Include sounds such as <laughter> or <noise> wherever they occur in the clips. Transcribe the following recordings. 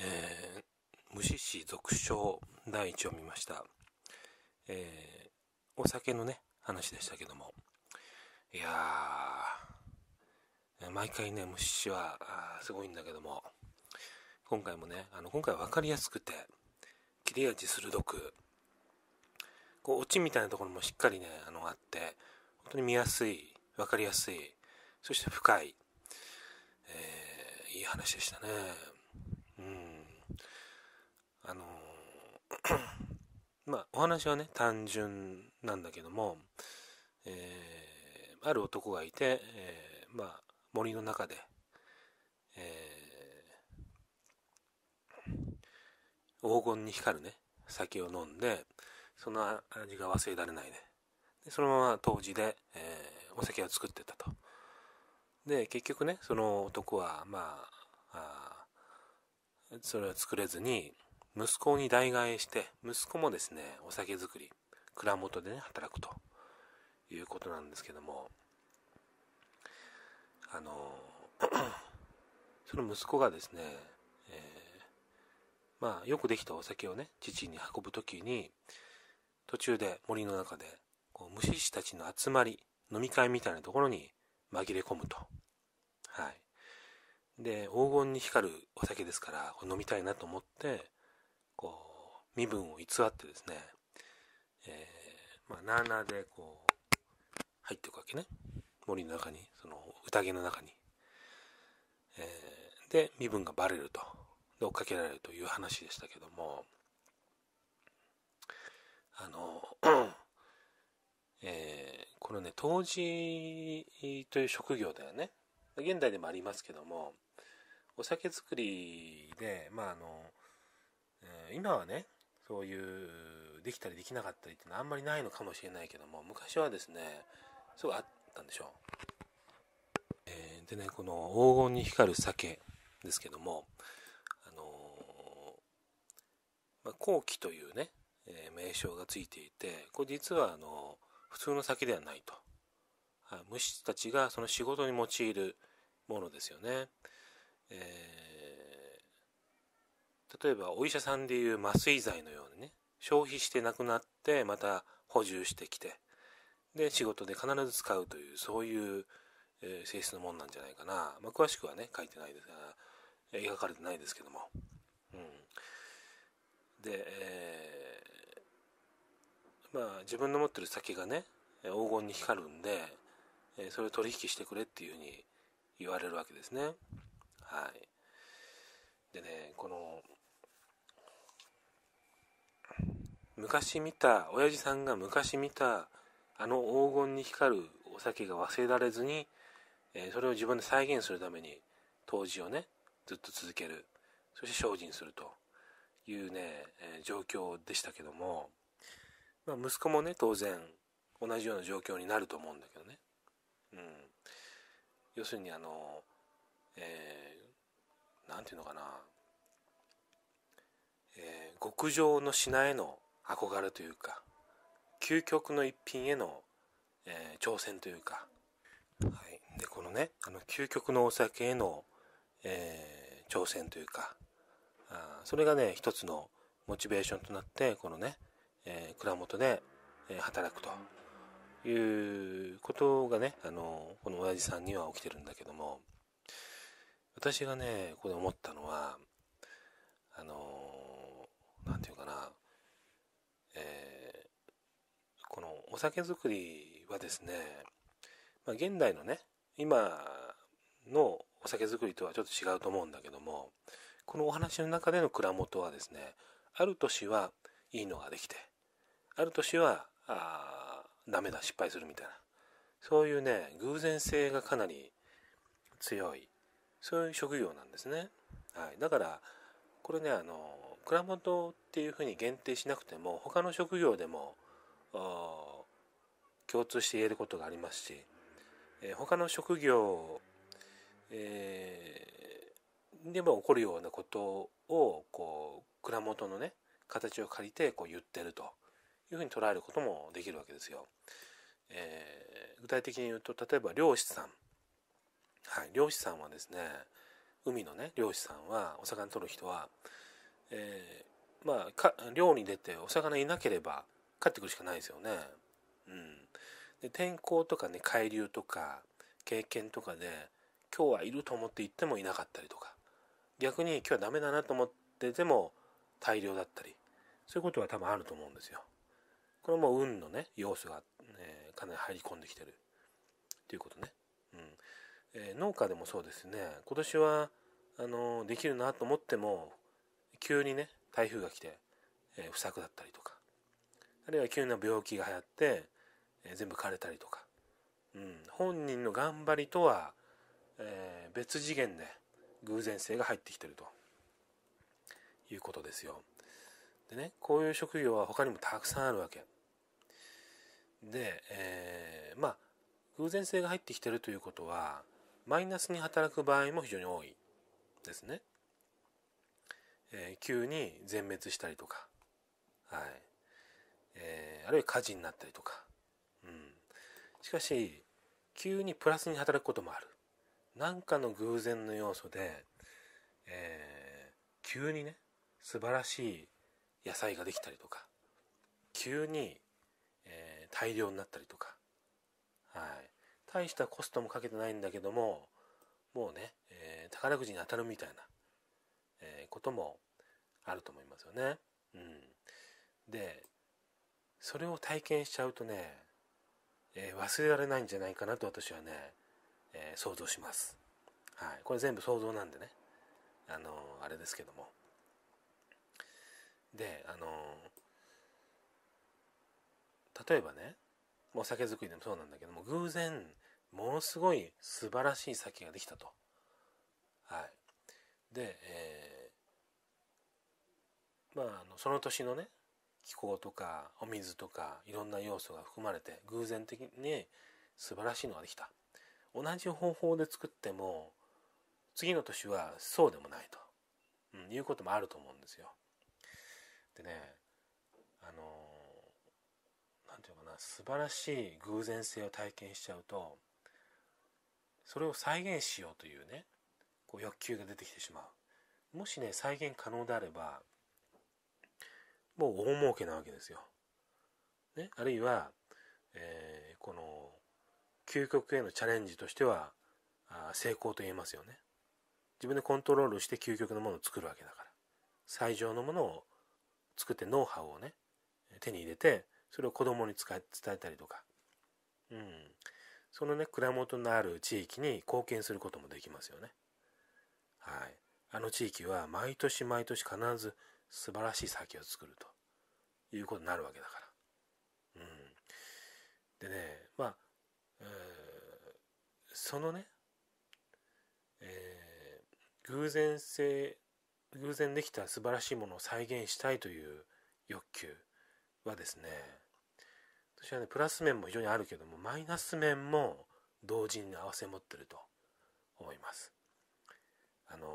えー、無視死続賞第1を見ました。えー、お酒のね、話でしたけども。いやー、毎回ね、無視死はすごいんだけども、今回もね、あの、今回分かりやすくて、切れ味鋭く、こう、オチみたいなところもしっかりね、あの、あって、本当に見やすい、分かりやすい、そして深い、えー、いい話でしたね。<coughs> まあお話はね単純なんだけども、えー、ある男がいて、えー、まあ森の中で、えー、黄金に光るね酒を飲んでその味が忘れられないねでそのまま当時で、えお酒を作ってたとで結局ねその男はまああそれを作れずに息子に代替えして、息子もですね、お酒作り、蔵元でね、働くということなんですけども、あの、<clears throat> その息子がですね、えー、まあ、よくできたお酒をね、父に運ぶ時に、途中で森の中で、こう虫師たちの集まり、飲み会みたいなところに紛れ込むと。はい。で、黄金に光るお酒ですから、飲みたいなと思って、こう、身分を偽ってですね、えー、まあ、なあなあでこう、入っていくわけね。森の中に、その宴の中に。えー、で、身分がバレると。で、追っかけられるという話でしたけども、あの、えー、このね、当時という職業だよね。現代でもありますけども、お酒造りで、まあ、あの、今はねそういうできたりできなかったりっていうのはあんまりないのかもしれないけども昔はですねすごいあったんでしょう、えー、でねこの黄金に光る酒ですけどもあのー、まあ、後期というね、えー、名称がついていてこれ実はあの普通の酒ではないと虫たちがその仕事に用いるものですよね、えー例えばお医者さんでいう麻酔剤のようにね消費してなくなってまた補充してきてで仕事で必ず使うというそういう、え性質のもんなんじゃないかな、まあ、詳しくはね書いてないですが描かれてないですけども、うん、で、えー、まあ自分の持ってる先がね黄金に光るんでそれを取引してくれっていうふうに言われるわけですねはいでねこの昔見た親父さんが昔見たあの黄金に光るお酒が忘れられずに、えー、それを自分で再現するために当時をねずっと続けるそして精進するというね、えー、状況でしたけども、まあ、息子もね当然同じような状況になると思うんだけどね、うん、要するにあの何、えー、て言うのかなえー、極上の品への憧れというか究極の一品への、えー、挑戦というか、はい、でこのねあの究極のお酒への、えー、挑戦というかあそれがね一つのモチベーションとなってこのね、えー、蔵元で、え働くということがねあのこの親父さんには起きてるんだけども私がねここで思ったのはあの何て言うかな、えー、このお酒造りはですね、まあ、現代のね今のお酒造りとはちょっと違うと思うんだけどもこのお話の中での蔵元はですねある年はいいのができてある年はあダメだ失敗するみたいなそういうね偶然性がかなり強いそういう職業なんですね。はい、だからこれねあの蔵元っていうふうに限定しなくても他の職業でも共通して言えることがありますし、えー、他の職業、えー、でも起こるようなことをこう蔵元のね形を借りてこう言ってるというふうに捉えることもできるわけですよ。えー、具体的に言うと例えば漁師さん、はい、漁師さんはですね海のね漁師さんはお魚取る人はえー、まあか漁に出てお魚いなければ帰ってくるしかないですよね。うん、で天候とかね海流とか経験とかで今日はいると思って行ってもいなかったりとか逆に今日はダメだなと思ってても大量だったりそういうことは多分あると思うんですよ。これも運のね要素が、えかなり入り込んできてるっていうことね。うんえー、農家でもそうですね今年はあのできるなと思っても急にね台風が来て、えー、不作だったりとかあるいは急な病気が流行って、えー、全部枯れたりとか、うん、本人の頑張りとは、えー、別次元で偶然性が入ってきてるということですよ。でねこういう職業は他にもたくさんあるわけ。で、えー、まあ偶然性が入ってきてるということはマイナスに働く場合も非常に多いですね。えー、急に全滅したりとか、はいえー、あるいは火事になったりとか、うん、しかし急にプラスに働くこともある何かの偶然の要素で、えー、急にね素晴らしい野菜ができたりとか急に、えー、大量になったりとか、はい、大したコストもかけてないんだけどももうね、えー、宝くじに当たるみたいなえこともあると思いますよね。うん、でそれを体験しちゃうとね、えー、忘れられないんじゃないかなと私はね、えー、想像します。はい、これ全部想像なんでね、あのあれですけども。で、あの例えばねお酒造りでもそうなんだけども偶然ものすごい素晴らしい酒ができたと。はい、で、えー、まああのその年のね気候とかお水とかいろんな要素が含まれて偶然的に素晴らしいのができた同じ方法で作っても次の年はそうでもないと、うん、いうこともあると思うんですよでねあの何て言うかな素晴らしい偶然性を体験しちゃうとそれを再現しようというねこう欲求が出てきてしまうもしね再現可能であればもう大儲けなわけですよ、ね、あるいは、えー、この究極へのチャレンジとしてはあ成功と言えますよね自分でコントロールして究極のものを作るわけだから最上のものを作ってノウハウをね手に入れてそれを子供に伝えたりとか、うん、そのね蔵元のある地域に貢献することもできますよね。はい、あの地域は毎年毎年必ず素晴らしい酒を作るということになるわけだから。うん、でねまあ、えー、そのね、えー、偶然性偶然できた素晴らしいものを再現したいという欲求はですね私はねプラス面も非常にあるけどもマイナス面も同時に合わせ持ってると思います。あの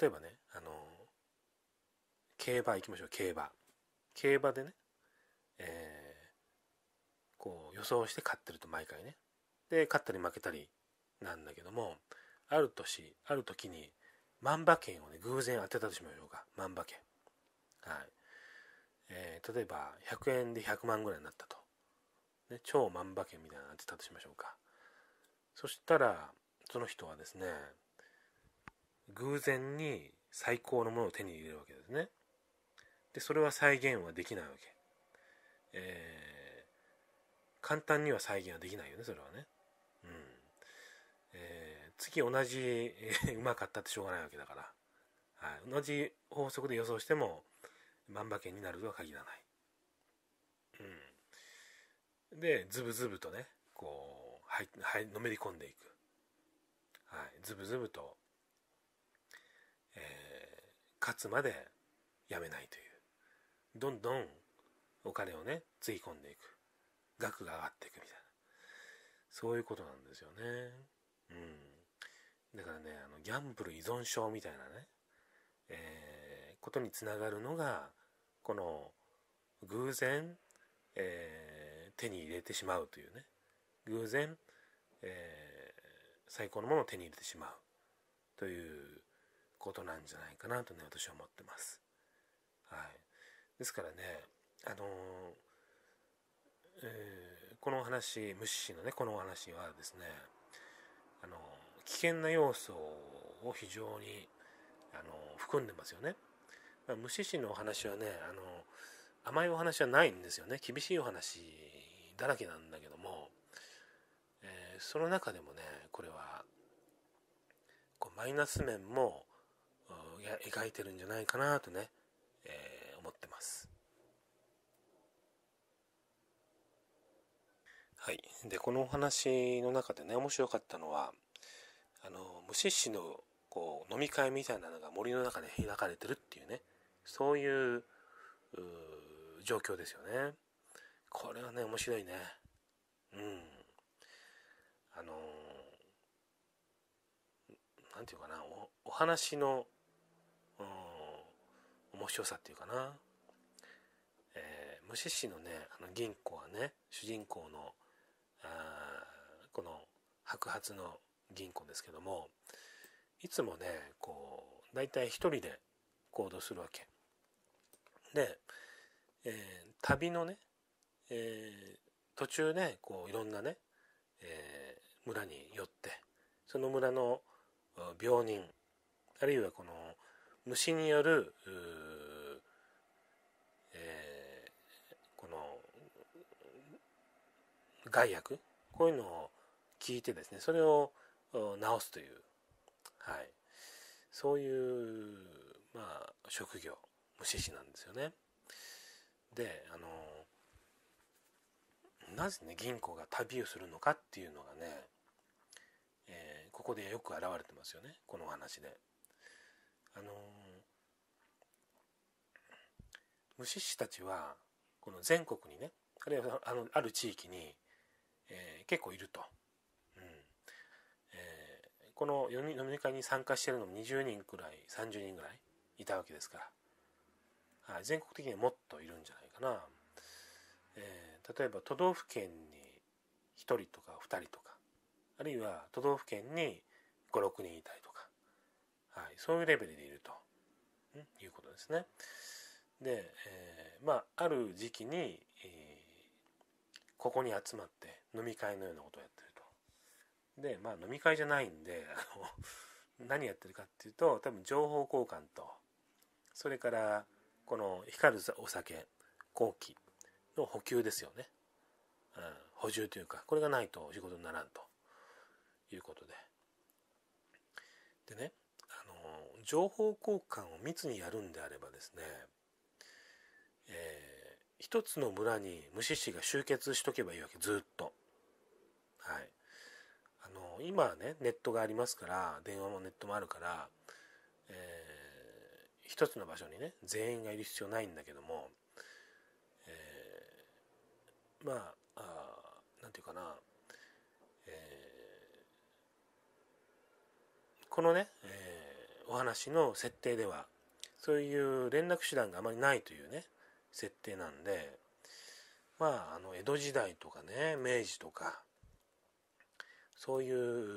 例えばね、あの競馬行きましょう競馬競馬でね、えー、こう予想して勝ってると毎回ねで勝ったり負けたりなんだけどもある年ある時に万馬券をね偶然当てたとしましょうか万馬券はい、えー、例えば100円で100万ぐらいになったと、ね、超万馬券みたいなの当てたとしましょうかそしたらその人はですね偶然に最高のものを手に入れるわけですねでそれは再現はできないわけ、えー、簡単には再現はできないよねそれはねうん、えー、次同じ、えー、うまかったってしょうがないわけだから、はい、同じ法則で予想しても万馬券になるとは限らないうんでズブズブとねこうはい、はい、のめり込んでいくはい、ずぶずぶと、えー、勝つまでやめないという。どんどんお金をね、つぎ込んでいく。額が上がっていくみたいな。そういうことなんですよね。うん。だからね、あの、ギャンブル依存症みたいなね、えー、ことにつながるのが、この、偶然、えー、手に入れてしまうというね、偶然、えー最高のものを手に入れてしまうということなんじゃないかなとね私は思ってます。はい、ですからねあのーえー、このお話無視のねこのお話はですねあの危険な要素を非常にあの含んでますよね。まあ、無視のお話はねあの甘いお話はないんですよね厳しいお話だらけなんだけども、えー、その中でもねこれはこうマイナス面も描いてるんじゃないかなとね、えー、思ってます。はい、でこのお話の中でね面白かったのはあの虫師のこう飲み会みたいなのが森の中で開かれてるっていうねそういう状況ですよね。これはね面白いね。うん。あのーんていうかなおお話の、うん、面白さっていうかな、えー、無視市のねあの銀行はね主人公のあこの白髪の銀行ですけどもいつもねこう大体一人で行動するわけで、えー、旅のね、えー、途中ねこういろんなね、えー、村に寄ってその村の病人あるいはこの虫による、えー、この害悪こういうのを聞いてですねそれを治すという、はい、そういう、まあ、職業虫師なんですよね。であのなぜね銀行が旅をするのかっていうのがねここでよく現れてますよねこの話で。あのー、虫師たちはこの全国にねあるいはあのある地域に、えー、結構いると。うんえー、この飲み会に参加してるのも20人くらい30人ぐらいいたわけですから、はい、全国的にはもっといるんじゃないかな、えー、例えば都道府県に1人とか2人とかあるいは都道府県に56人いたりとか、はい、そういうレベルでいるということですね。で、えー、まあある時期に、えー、ここに集まって飲み会のようなことをやってると。でまあ飲み会じゃないんであの <laughs> 何やってるかっていうと多分情報交換とそれからこの光るお酒後期の補給ですよね、うん、補充というかこれがないと仕事にならんということででねあの情報交換を密にやるんであればですね、えー、一つの村に虫師が集結しとけばいいわけずっとはいあの今はねネットがありますから電話もネットもあるから、えー、一つの場所にね全員がいる必要ないんだけども、えー、まあ何て言うかなこのね、えー、お話の設定ではそういう連絡手段があまりないというね設定なんでまああの江戸時代とかね明治とかそういう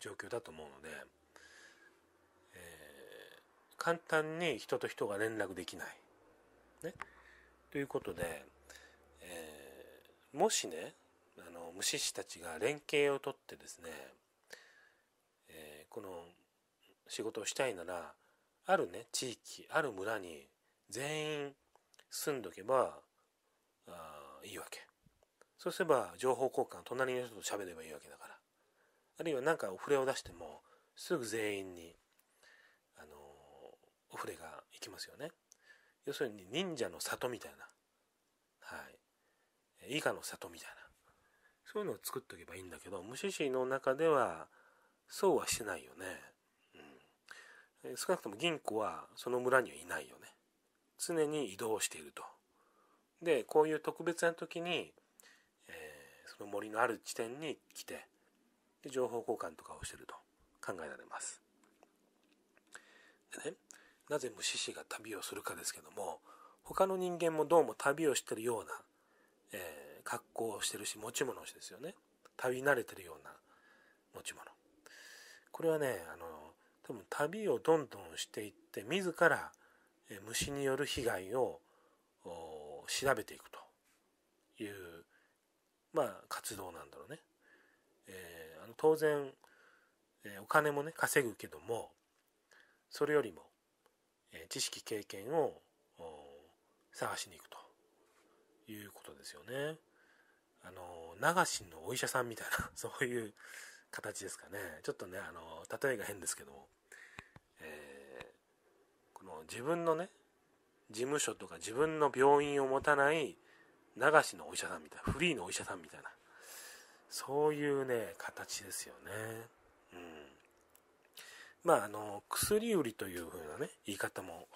状況だと思うので、えー、簡単に人と人が連絡できない。ね、ということで、えー、もしねあの虫師たちが連携をとってですねこの仕事をしたいならあるね地域ある村に全員住んどけばあいいわけそうすれば情報交換隣の人と喋ればいいわけだからあるいは何かお触れを出してもすぐ全員にあのお触れが行きますよね要するに忍者の里みたいなはい以下の里みたいなそういうのを作っておけばいいんだけど無視市の中ではそうはしないよね、うん、少なくとも銀行はその村にはいないよね常に移動しているとでこういう特別な時に、えー、その森のある地点に来てで情報交換とかをしてると考えられますでねなぜ虫師が旅をするかですけども他の人間もどうも旅をしてるような、えー、格好をしてるし持ち物をしてですよね旅慣れてるような持ち物これはねあの多分旅をどんどんしていって自ら虫による被害を調べていくというまあ活動なんだろうね。えー、あの当然、えお金もね稼ぐけどもそれよりも、え知識経験を探しに行くということですよね。あの流しのお医者さんみたいな <laughs> そういう形ですかねちょっとねあの例えが変ですけども、えー、この自分のね事務所とか自分の病院を持たない流しのお医者さんみたいなフリーのお医者さんみたいなそういうね形ですよねうんまああの薬売りという風なね言い方も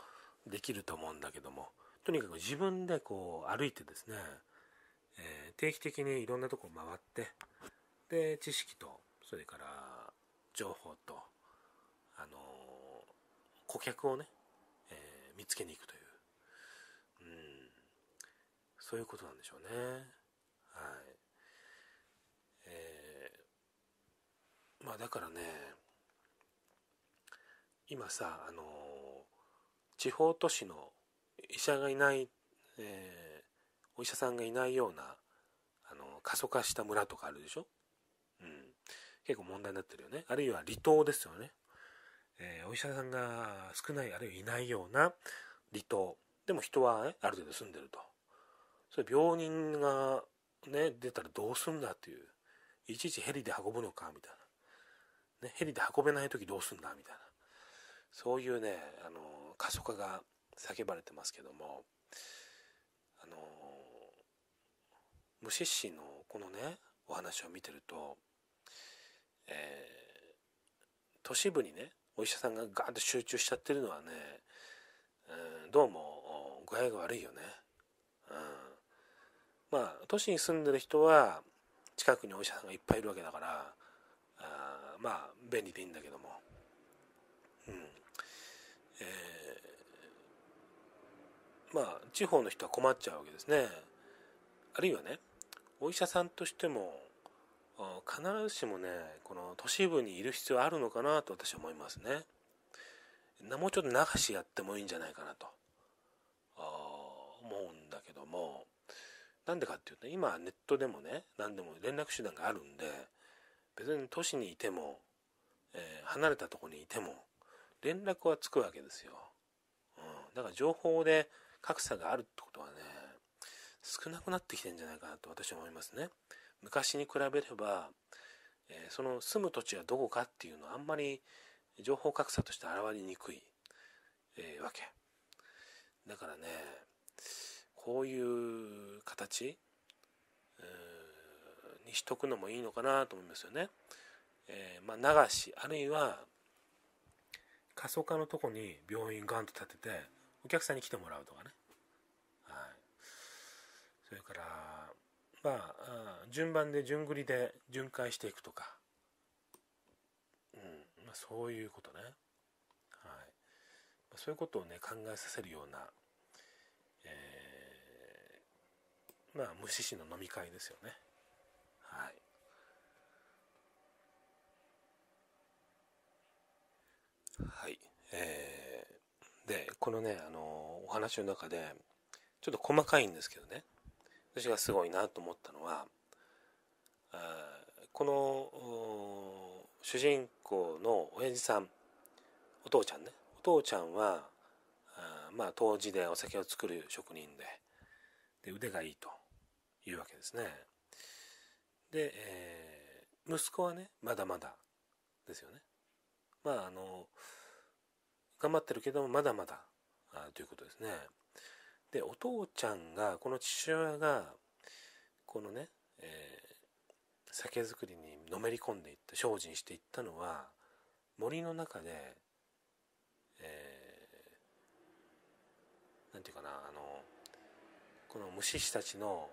できると思うんだけどもとにかく自分でこう歩いてですね、えー、定期的にいろんなとこ回ってで知識とそれから情報と、あの顧客をね、えー、見つけに行くという、うん、そういうことなんでしょうね。はい。えー、まあだからね、今さ、あの地方都市の医者がいない、えー、お医者さんがいないような、あの過疎化した村とかあるでしょ結構問題になってるよね。あるいは離島ですよね。えー、お医者さんが少ない、あるいはいないような離島。でも人は、ね、ある程度住んでると。それ病人がね、出たらどうすんだっていう。いちいちヘリで運ぶのか、みたいな。ね、ヘリで運べない時どうすんだ、みたいな。そういうね、あの、過疎化が叫ばれてますけども、あの、無湿疹のこのね、お話を見てると、えー、都市部にねお医者さんがガーッと集中しちゃってるのはね、うん、どうも具合が悪いよね。うん、まあ都市に住んでる人は近くにお医者さんがいっぱいいるわけだからあまあ便利でいいんだけども。うんえー、まあ地方の人は困っちゃうわけですね。あるいはねお医者さんとしても必ずしもねこの都市部にいる必要あるのかなと私は思いますねもうちょっと流しやってもいいんじゃないかなと思うんだけどもなんでかっていうと今ネットでもね何でも連絡手段があるんで別に都市にいても、えー、離れたとこにいても連絡はつくわけですよ、うん、だから情報で格差があるってことはね少なくなってきてんじゃないかなと私は思いますね。昔に比べれば、えー、その住む土地はどこかっていうのはあんまり情報格差として現れにくい、えー、わけだからねこういう形にしとくのもいいのかなと思いますよね。えー、まあ、流しあるいは過疎化のとこに病院ガンと建ててお客さんに来てもらうとかね。はい、それからまあ順番で順繰りで巡回していくとか、うんまあ、そういうことね、はいまそういうことをね考えさせるような、えー、まあ無視市の飲み会ですよねはいはい、えー、でこのねあのお話の中でちょっと細かいんですけどね私がすごいなと思ったのはこの主人公の親父さんお父ちゃんねお父ちゃんはまあ当時でお酒を作る職人でで腕がいいというわけですねで、えー、息子はねまだまだですよねまああの頑張ってるけどもまだまだということですね。でお父ちゃんがこの父親がこのね、えー、酒造りにのめり込んでいった精進していったのは森の中で、えー、なんていうかなあのこの虫師たちの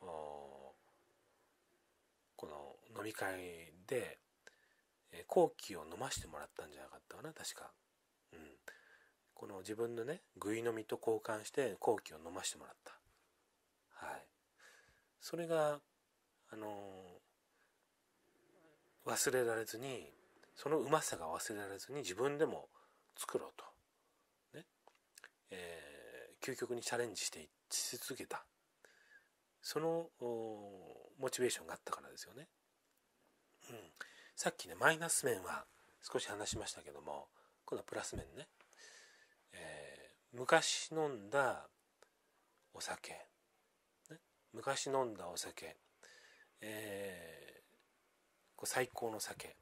この飲み会で、えー、後期を飲ましてもらったんじゃなかったかな確か。うん、この自分のねぐいの実と交換して好機を飲ませてもらったはいそれがあのー、忘れられずにそのうまさが忘れられずに自分でも作ろうとねえー、究極にチャレンジしてし続けたそのモチベーションがあったからですよね。うん、さっきねマイナス面は少し話しましたけども今度はプラス面ね昔飲んだお酒、ね、昔飲んだお酒、えー、最高の酒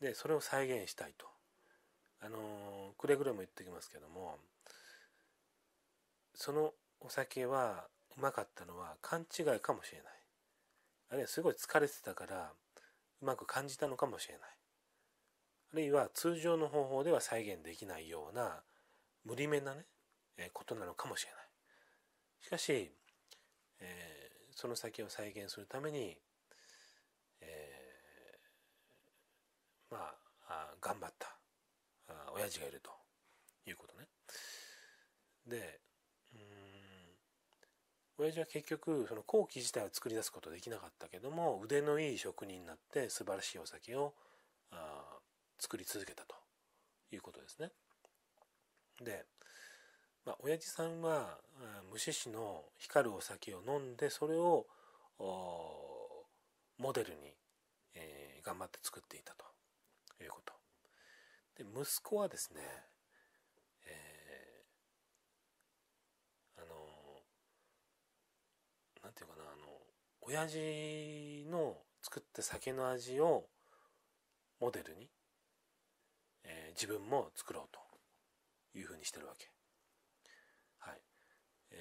でそれを再現したいと、あのー、くれぐれも言ってきますけどもそのお酒はうまかったのは勘違いかもしれないあるいはすごい疲れてたからうまく感じたのかもしれないあるいは通常の方法では再現できないような無理面なね、えー、ことなのかもしれない。しかし、えー、その先を再現するために、えー、まあ頑張ったあ親父がいるということね。でうん親父は結局その後期自体を作り出すことはできなかったけども腕のいい職人になって素晴らしいお酒をあ作り続けたということですね。で、まあ、親父さんは無獅子の光るお酒を飲んでそれをモデルに、えー、頑張って作っていたということで息子はですね、えー、あの何て言うかなあの親父の作った酒の味をモデルに、えー、自分も作ろうというふうにしてるわけ。はい。え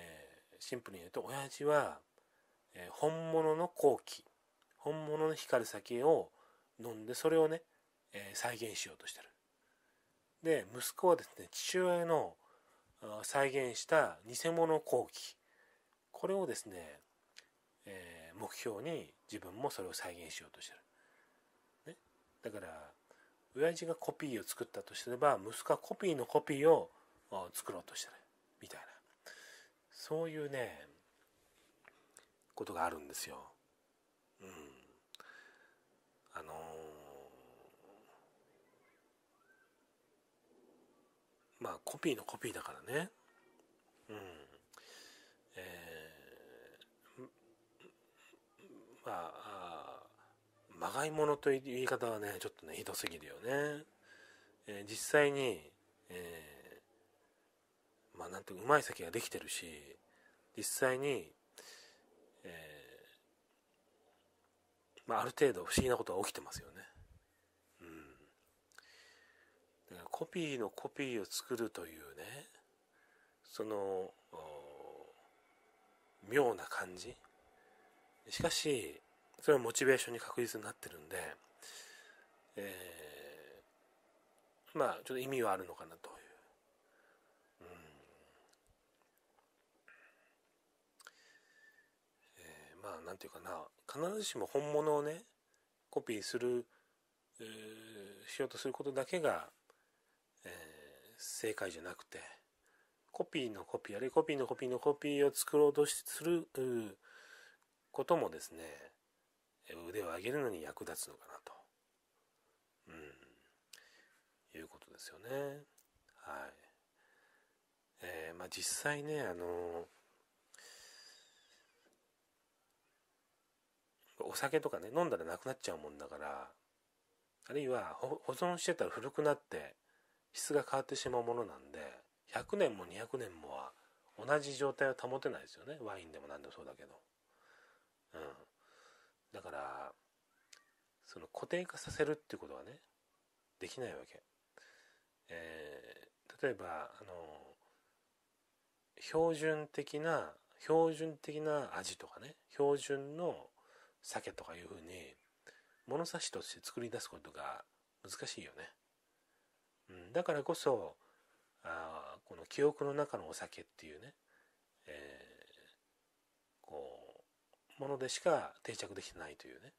ー、シンプルに言うと、親父は、えー、本物の好奇本物の光る酒を飲んで、それをね、えー、再現しようとしてる。で、息子はですね、父親の再現した偽物後期、これをですね、えー、目標に自分もそれを再現しようとしてる。ね、だから親父がコピーを作ったとすれば息子はコピーのコピーを作ろうとしてるみたいなそういうねことがあるんですよ。うん、あのー、まあコピーのコピーだからね。うんえー、まあまがいものという言い方はね、ちょっとね、ひどすぎるよね。えー、実際に、えー、まあなんてうまい酒ができてるし、実際に、えー、まあある程度不思議なことが起きてますよね。うん。だからコピーのコピーを作るというね、その、妙な感じ。しかし、それはモチベーションに確実になってるんで、えー、まあちょっと意味はあるのかなという、うんえー、まあなんていうかな必ずしも本物をねコピーする、えー、しようとすることだけが、えー、正解じゃなくてコピーのコピーあるいはコピーのコピーのコピーを作ろうとすることもですね腕を上げるのに役立つのかなと、うん、いうことですよね。はい。えー、まあ実際ね、あのお酒とかね、飲んだらなくなっちゃうもんだから、あるいは保存してたら古くなって質が変わってしまうものなんで、100年も200年もは同じ状態を保てないですよね。ワインでも何でもそうだけど。うん。だからその固定化させるっていうことはねできないわけ。えー、例えばあの標準的な標準的な味とかね標準の酒とかいうふうに物差しとして作り出すことが難しいよね。うん、だからこそあこの記憶の中のお酒っていうね、えものでしか定着できてないというね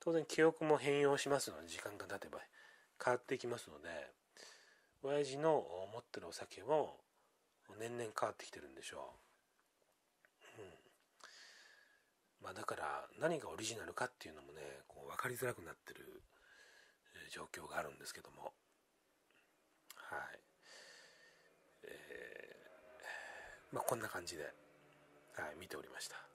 当然記憶も変容しますので時間が経てば変わっていきますので親父の持ってるお酒も年々変わってきてるんでしょう、うん、まあだから何がオリジナルかっていうのもねこう分かりづらくなってる状況があるんですけどもはい、えー、まあこんな感じで、はい、見ておりました